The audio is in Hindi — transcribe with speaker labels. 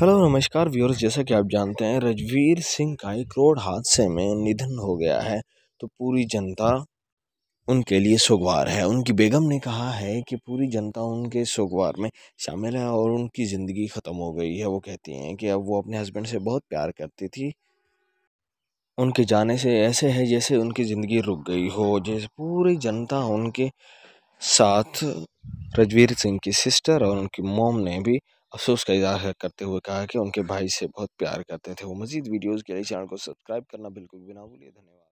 Speaker 1: हेलो नमस्कार व्यूअर्स जैसा कि आप जानते हैं रजवीर सिंह का एक रोड हादसे में निधन हो गया है तो पूरी जनता उनके लिए सुगवार है उनकी बेगम ने कहा है कि पूरी जनता उनके सुगवार में शामिल है और उनकी ज़िंदगी ख़त्म हो गई है वो कहती हैं कि अब वो अपने हस्बैंड से बहुत प्यार करती थी उनके जाने से ऐसे है जैसे उनकी ज़िंदगी रुक गई हो जैसे पूरी जनता उनके साथ रजवीर सिंह की सिस्टर और उनकी मोम ने भी अफसोस का इजहार करते हुए कहा कि उनके भाई से बहुत प्यार करते थे वो मजीद वीडियोज़ के लिए चैनल को सब्सक्राइब करना बिल्कुल
Speaker 2: भी ना भूलिए
Speaker 3: धन्यवाद